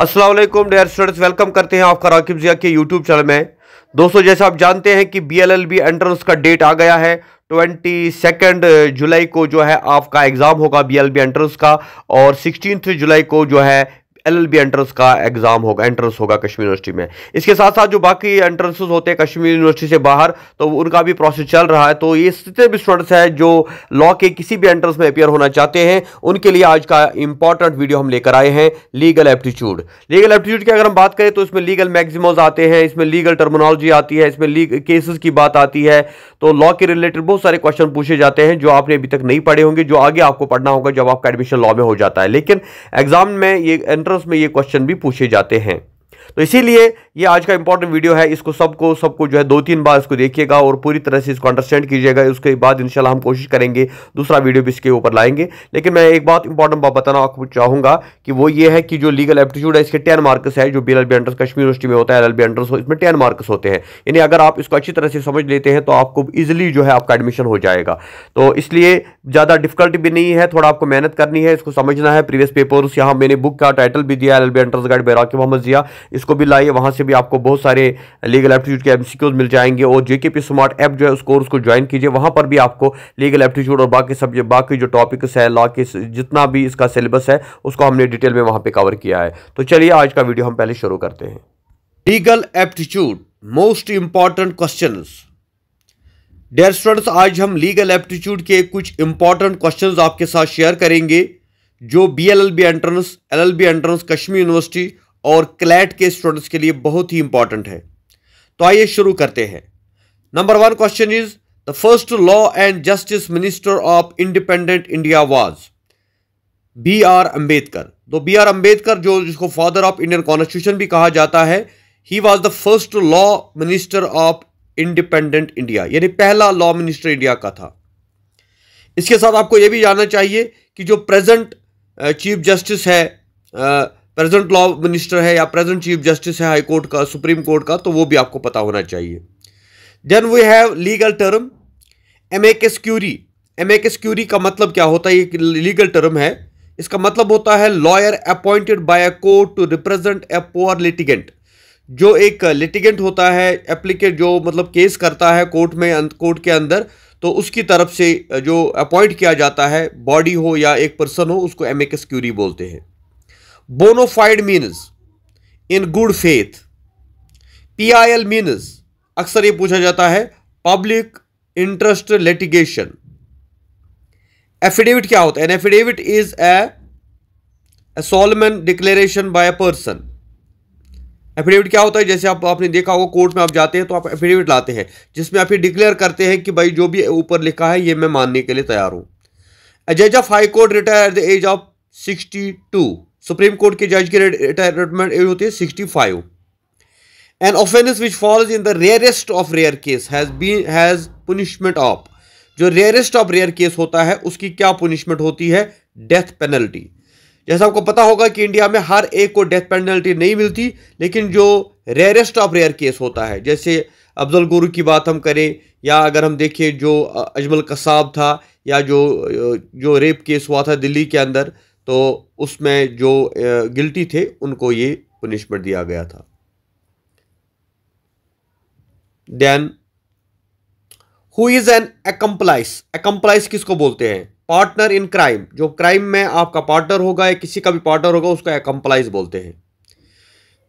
Aslam dear students welcome करते हैं आपका राकिब जिया के यूट्यूब चैनल में दोस्तों जैसे आप जानते हैं कि B L L B entrance का डेट आ गया है ट्वेंटी सेकेंड जुलाई को जो है आपका एग्ज़ाम होगा बी एल बी एंट्रेंस का और सिक्सटीन जुलाई को जो है एलएलबी एंट्रेंस का एग्जाम होगा एंट्रेंस होगा कश्मीर यूनिवर्सिटी में इसके साथ साथ जो बाकी एंट्रेंसेज होते हैं कश्मीर यूनिवर्सिटी से बाहर तो उनका भी प्रोसेस चल रहा है तो ये जितने भी स्टूडेंट्स हैं जो लॉ के किसी भी एंट्रेंस में अपेयर होना चाहते हैं उनके लिए आज का इंपॉर्टेंट वीडियो हम लेकर आए हैं लीगल एप्टीट्यूड लीगल एप्टीट्यूड की अगर हम बात करें तो इसमें लीगल मैगजिमोज आते हैं इसमें लीगल टर्मोनोलॉजी आती है इसमें केसेस की बात आती है तो लॉ के रिलेटेड बहुत सारे क्वेश्चन पूछे जाते हैं जो आपने अभी तक नहीं पढ़े होंगे जो आगे आपको पढ़ना होगा जब आपका एडमिशन लॉ में हो जाता है लेकिन एग्जाम में ये एंट्रेंस उसमें ये क्वेश्चन भी पूछे जाते हैं तो इसीलिए ये आज का इंपॉर्टेंट वीडियो है इसको सबको सबको जो है दो तीन बार इसको देखिएगा और पूरी तरह से इसको अंडरस्टैंड कीजिएगा उसके बाद इंशाल्लाह हम कोशिश करेंगे दूसरा वीडियो भी इसके ऊपर लाएंगे लेकिन मैं एक बात इंपॉर्टेंट बात बताना आपको चाहूंगा कि वो ये है कि जो लीगल एप्टीट्यूड है इसके टेन मार्क्स है जो B L entrance Kashmir university में होता है एल एल एंट्रेंस इसमें टेन मार्क्स होते हैं यानी अगर आप इसको अच्छी तरह से समझ लेते हैं तो आपको ईजिली जो है आपका एडमिशन हो जाएगा तो इसलिए ज़्यादा डिफिकल्ट भी नहीं है थोड़ा आपको मेहनत करनी है इसको समझना है प्रीवियस पेपर्स यहाँ मैंने बुक का टाइटल भी दिया L L B entrance guide Bairaki Mohammad Zia इसको भी लाइए वहाँ से से भी आपको बहुत सारे लीगल एप्टीट्यूड के एमसीक्यूज मिल जाएंगे और जेके पी स्मार्ट ऐप जो है उस कोर्स को ज्वाइन कीजिए वहाँ पर भी आपको लीगल एप्टीट्यूड और बाकी सब बाकी जो टॉपिक्स है लॉ के जितना भी इसका सिलेबस है उसको हमने डिटेल में वहाँ पर कवर किया है तो चलिए आज का वीडियो हम पहले शुरू करते हैं legal aptitude most important question dear students आज हम लीगल एप्टीट्यूड के कुछ इंपॉर्टेंट क्वेश्चन आपके साथ शेयर करेंगे जो B L L B entrance L L B entrance Kashmir university और क्लैट के स्टूडेंट्स के लिए बहुत ही इंपॉर्टेंट है तो आइए शुरू करते हैं number one question is the first law and justice minister of independent India was B R Ambedkar तो बी आर अंबेडकर जो जिसको फादर ऑफ इंडियन कॉन्स्टिट्यूशन भी कहा जाता है he was the first law minister of independent India यानी पहला law minister India का था इसके साथ आपको यह भी जानना चाहिए कि जो प्रेजेंट चीफ जस्टिस है प्रेजेंट लॉ मिनिस्टर है या प्रेजेंट चीफ जस्टिस है हाई कोर्ट का सुप्रीम कोर्ट का तो वो भी आपको पता होना चाहिए then we have legal term amicus curiae amicus curiae का मतलब क्या होता है ये लीगल टर्म है इसका मतलब होता है lawyer appointed by a court to represent a poor litigant जो एक लिटिगेंट होता है एप्लीकेट जो मतलब केस करता है कोर्ट में कोर्ट के अंदर तो उसकी तरफ से जो अपॉइंट किया जाता है बॉडी हो या एक पर्सन हो उसको एम क्यूरी बोलते हैं bona fide means in good faith PIL means अक्सर ये पूछा जाता है पब्लिक इंटरेस्ट लिटिगेशन एफिडेविट क्या होता है an affidavit is a solemn declaration by a person affidavit क्या होता है जैसे आप आपने देखा होगा कोर्ट में आप जाते हैं तो आप एफिडेविट लाते हैं जिसमें आप ये डिक्लेयर करते हैं कि भाई जो भी ऊपर लिखा है ये मैं मानने के लिए तैयार हूं जज of high court retire at the age of sixty two supreme court के जज की रिटायरमेंट एज होती है sixty five an offence which falls in the rarest of rare case has been has punishment of जो rarest of rare case होता है उसकी क्या पुनिशमेंट होती है डेथ पेनल्टी जैसा आपको पता होगा कि इंडिया में हर एक को डेथ पेनल्टी नहीं मिलती लेकिन जो रेयरेस्ट ऑफ रेयर केस होता है जैसे अफजल गुरु की बात हम करें या अगर हम देखें जो अजमल कसाब था या जो जो रेप केस हुआ था दिल्ली के अंदर तो उसमें जो गिल्टी थे उनको ये पनिशमेंट दिया गया था then who is an accomplice accomplice किसको बोलते हैं पार्टनर इन क्राइम जो क्राइम में आपका पार्टनर होगा या किसी का भी पार्टनर होगा उसको एकम्प्लाइज बोलते हैं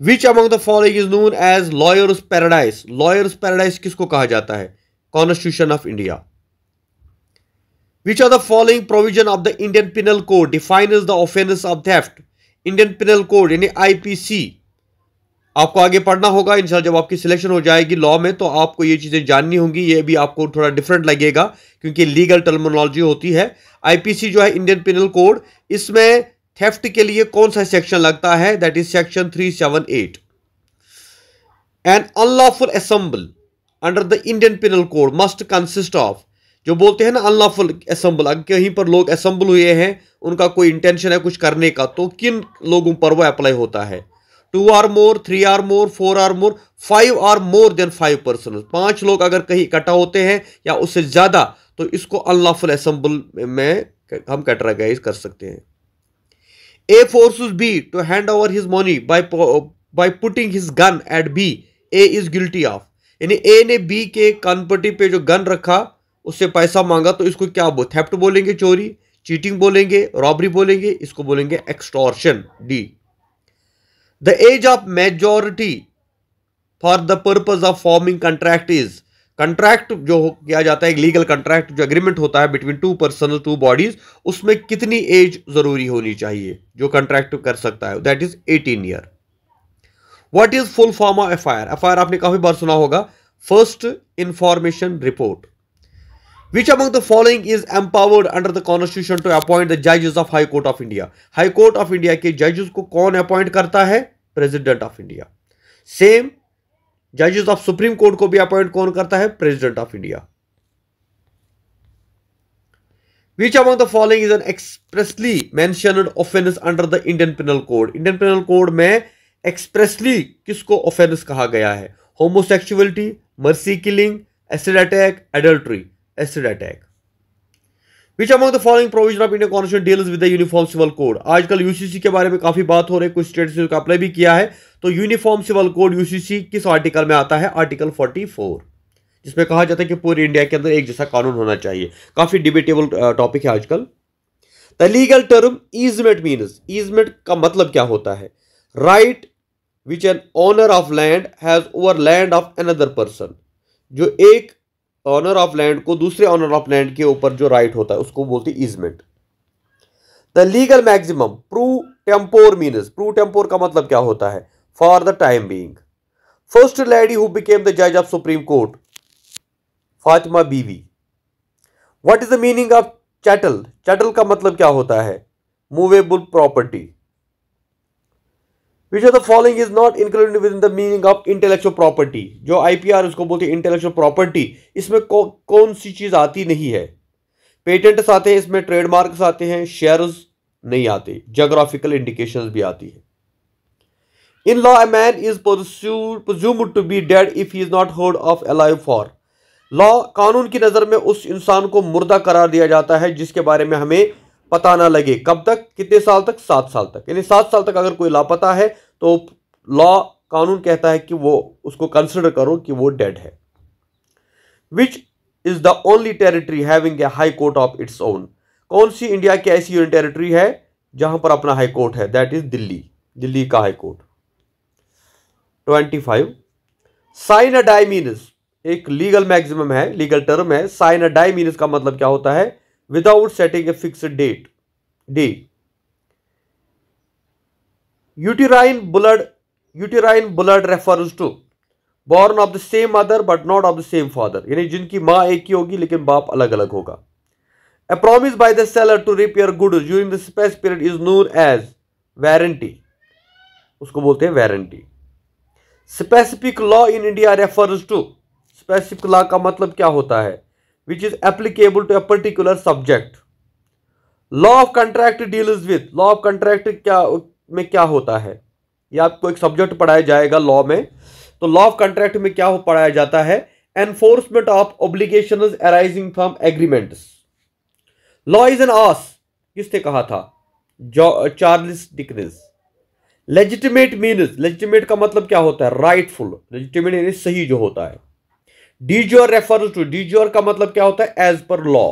which among the following is known as lawyers paradise lawyers paradise किसको कहा जाता है constitution of India Which of the following provision of the Indian Penal Code defines the offense of theft? Indian penal code यानी सी आपको आगे पढ़ना होगा इन जब आपकी सिलेक्शन हो जाएगी लॉ में तो आपको ये चीज़ें जाननी होंगी ये भी आपको थोड़ा डिफरेंट लगेगा क्योंकि लीगल टर्मोलॉजी होती है आईपीसी जो है इंडियन पिनल कोड इसमें थेफ्ट के लिए कौन सा सेक्शन लगता है that is section three seven eight an unlawful assemble under the Indian penal code must consist of जो बोलते हैं ना अनलॉफुल असम्बल अगर कहीं पर लोग असम्बल हुए हैं उनका कोई इंटेंशन है कुछ करने का तो किन लोगों पर वो अप्लाई होता है two or more three or more four or more five or more than five person पांच लोग अगर कहीं इकट्ठा होते हैं या उससे ज़्यादा तो इसको अनलॉफुल असम्बल में हम कैटराइज कर सकते हैं A force B to hand over his money by by putting his gun at B A is guilty of यानी ए ने बी के कानपट्टी पे जो गन रखा उससे पैसा मांगा तो इसको क्या बो थेप्ट बोलेंगे चोरी चीटिंग बोलेंगे रॉबरी बोलेंगे इसको बोलेंगे extortion the the age of majority for the purpose of forming contract is contract जो किया जाता है लीगल कंट्रैक्ट जो एग्रीमेंट होता है between two person two bodies उसमें कितनी एज जरूरी होनी चाहिए जो कंट्रैक्ट कर सकता है that is eighteen year what is full form of F I R F I R आपने काफी बार सुना होगा first information report Which among the following is empowered under the constitution to appoint the judges of High Court of India? High Court of India के judges को कौन appoint करता है President of India. Same judges of Supreme Court को भी appoint कौन करता है President of India. Which among the following is an expressly mentioned offence under the Indian Penal Code? Indian Penal Code में expressly किसको offence कहा गया है homosexuality mercy killing acid attack adultery acid attack which among the following provision of India constitution deals with the uniform civil code आजकल UCC के बारे में काफी बात हो रही है कुछ स्टेट ने उसका अप्लाई भी किया है तो यूनिफॉर्म सिविल कोड यूसीसी किस आर्टिकल में आता है आर्टिकल 44 जिसमें कहा जाता है कि पूरे इंडिया के अंदर एक जैसा कानून होना चाहिए काफी डिबेटेबल टॉपिक है आजकल the legal term easement means easement का मतलब क्या होता है right which an owner of land has over land of another person जो एक ऑनर ऑफ लैंड को दूसरे ऑनर ऑफ लैंड के ऊपर जो राइट होता है उसको बोलते हैं easement the legal maxim pro tempore means pro tempore का मतलब क्या होता है for the time being first lady who became the जज of supreme court Fatima Beevi what is the meaning of chattel chattel का मतलब क्या होता है movable property which of the following is not included within the meaning of intellectual property जो IPR उसको बोलते हैं इंटेलेक्चुअल प्रॉपर्टी इसमें कौ, कौन सी चीज आती नहीं है पेटेंट्स आते हैं इसमें ट्रेडमार्क्स आते हैं शेयर्स नहीं आते जोग्राफिकल इंडिकेशन भी आती है in law a man is presumed to be dead if he is not heard of alive for law कानून की नज़र में उस इंसान को मुर्दा करार दिया जाता है जिसके बारे में हमें पता ना लगे कब तक कितने साल तक सात साल तक यानी सात साल तक अगर कोई लापता है तो लॉ कानून कहता है कि वो उसको कंसिडर करो कि वो डेड है which is the only territory having a high court of its own कौन सी इंडिया की ऐसी यूनियन टेरिटरी है जहां पर अपना हाई कोर्ट है दैट इज दिल्ली दिल्ली का high court twenty five a die means एक लीगल मैक्सिमम है लीगल टर्म है साइन डाइमीनस का मतलब क्या होता है without setting a fix date day Uterine blood uterine blood refers to born of the same mother but not of the same father यानी जिनकी माँ एक ही होगी लेकिन बाप अलग अलग होगा a promise by the seller to repair good during the space period is known as warranty उसको बोलते हैं warranty specific law in India refers to specific law का मतलब क्या होता है which is applicable to a particular subject law of contract deals with law of contract क्या में क्या होता है या आपको एक सब्जेक्ट पढ़ाया जाएगा लॉ में तो लॉ ऑफ कॉन्ट्रैक्ट में क्या हो पढ़ाया जाता है enforcement of obligation arising from agreement law is an ass किसने कहा था Charles Dickens legitimate means legitimate का मतलब क्या होता है राइटफुल लेजिटिमेट यानी सही जो होता है डीजोर रेफर टू डीजोर का मतलब क्या होता है as per law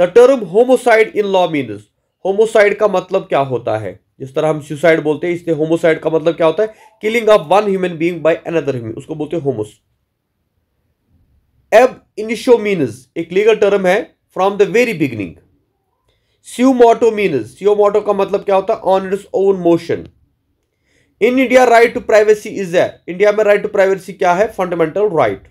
the term homicide in law means homicide का मतलब क्या होता है जिस तरह हम सुसाइड बोलते हैं इसलिए होमोसाइड का मतलब क्या होता है killing of one human being by another human उसको बोलते हैं होमोस एब इनिशो मीनस एक लीगल टर्म है from the very beginning suo motu means suo motu का मतलब क्या होता है on its own motion in India right to privacy is है इंडिया में राइट टू प्राइवेसी क्या है fundamental right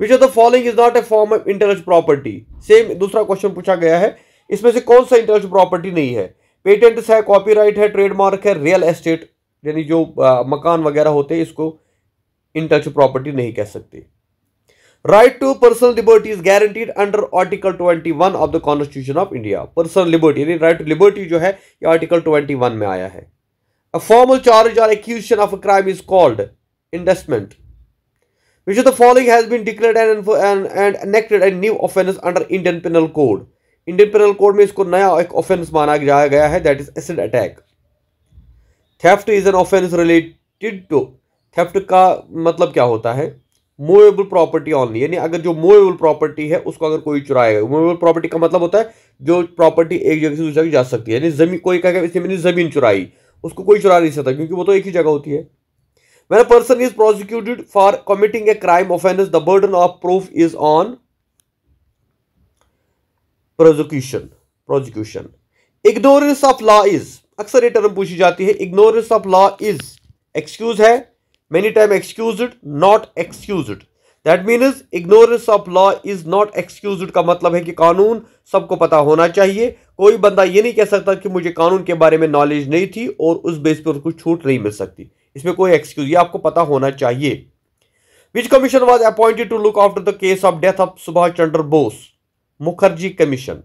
which of the following is not a form of intellectual property same दूसरा क्वेश्चन पूछा गया है इसमें से कौन सा इंटेलेक्चुअल प्रॉपर्टी नहीं है पेटेंट्स है कॉपीराइट है ट्रेडमार्क है रियल एस्टेट यानी जो आ, मकान वगैरह होते हैं इसको इंटेलेक्चुअल प्रॉपर्टी नहीं कह सकते right to personal liberty is guaranteed under article 21 of the constitution of India personal liberty यानी राइट टू लिबर्टी जो है ये आर्टिकल 21 में आया है अ फॉर्मल चार्ज और accusation of a crime is called indictment which the following has been declared and and enacted and new offence under Indian penal code Indian penal code में इसको नया एक ऑफेंस माना गया है that is acid attack theft is an offence related to theft का मतलब क्या होता है मूवेबल प्रॉपर्टी ऑनली यानी अगर जो मूवेबल प्रॉपर्टी है उसको अगर कोई चुराएगा मूवेबल प्रॉपर्टी का मतलब होता है जो प्रॉपर्टी एक जगह से दूसरी जगह जा सकती है यानी जमीन कोई कहेगा इसे मैंने जमीन चुराई उसको कोई चुरा नहीं सकता क्योंकि वो तो एक ही जगह होती है when a person is prosecuted for committing a crime offence the burden of proof is on prosecution prosecution ignorance of law is अक्सर ये टर्म पूछी जाती है ignorance of law is excuse है many time excuse not excuse that means ignorance of law is not excuse का मतलब है कि कानून सबको पता होना चाहिए कोई बंदा ये नहीं कह सकता कि मुझे कानून के बारे में नॉलेज नहीं थी और उस बेस पर उसको छूट नहीं मिल सकती इसमें कोई एक्सक्यूज ये आपको पता होना चाहिए which commission was appointed to look after the case of death of Subhash Chandra Bose Mukherjee commission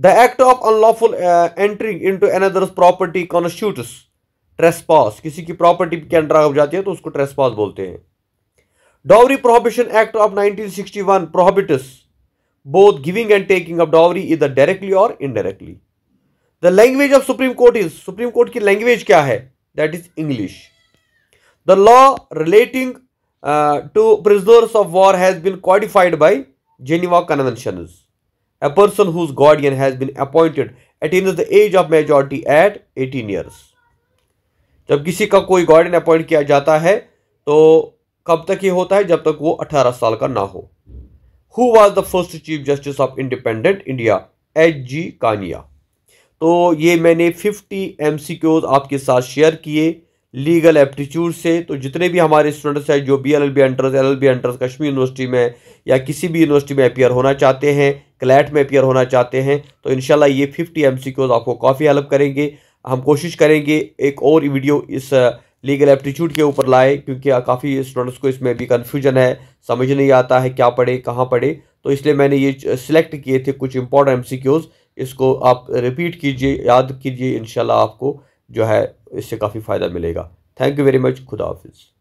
the act of unlawful entering into another property constitute trespass किसी की प्रॉपर्टी के अंडर हो जाती है तो उसको ट्रेसपास बोलते हैं dowry prohibition act of nineteen sixty one prohibits both giving and taking of dowry either directly और indirectly the language of supreme court is supreme court की लैंग्वेज क्या है that is English the law relating to prisoners of war has been qualified by Geneva Conventions. A person whose guardian has been appointed attains the age of majority at 18 years. जब किसी का कोई guardian appoint किया जाता है तो कब तक ये होता है जब तक वो 18 साल का ना हो who was the first chief justice of independent India H G Kania तो ये मैंने 50 एम आपके साथ शेयर किए लीगल एप्टीट्यूड से तो जितने भी हमारे स्टूडेंट्स हैं जो B L L B entrance L L B entrance Kashmir university में या किसी भी यूनिवर्सिटी में अपियर होना चाहते हैं क्लैट में अपियर होना चाहते हैं तो इन ये फिफ्टी एम आपको काफ़ी हेल्प करेंगे हम कोशिश करेंगे एक और वीडियो इस uh, लीगल एप्टीट्यूड के ऊपर लाए क्योंकि काफ़ी स्टूडेंट्स को इसमें भी कन्फ्यूजन है समझ नहीं आता है क्या पढ़े कहाँ पढ़े तो इसलिए मैंने ये सिलेक्ट uh, किए थे कुछ इंपॉर्टेंट एम इसको आप रिपीट कीजिए याद कीजिए इन आपको जो है इससे काफ़ी फ़ायदा मिलेगा थैंक यू वेरी मच खुदा हाफिज़